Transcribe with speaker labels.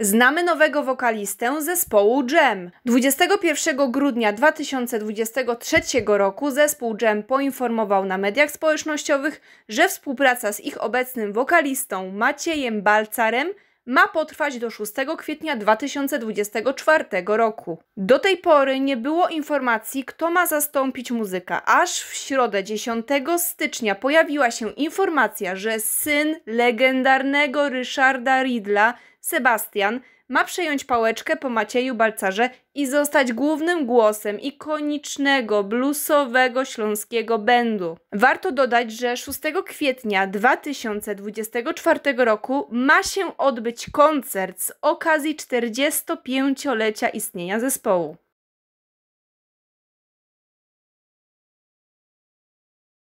Speaker 1: Znamy nowego wokalistę zespołu Jam. 21 grudnia 2023 roku zespół Jam poinformował na mediach społecznościowych, że współpraca z ich obecnym wokalistą Maciejem Balcarem ma potrwać do 6 kwietnia 2024 roku. Do tej pory nie było informacji, kto ma zastąpić muzyka, aż w środę 10 stycznia pojawiła się informacja, że syn legendarnego Ryszarda Ridla Sebastian ma przejąć pałeczkę po Macieju Balcarze i zostać głównym głosem ikonicznego bluesowego śląskiego bendu. Warto dodać, że 6 kwietnia 2024 roku ma się odbyć koncert z okazji 45-lecia istnienia zespołu.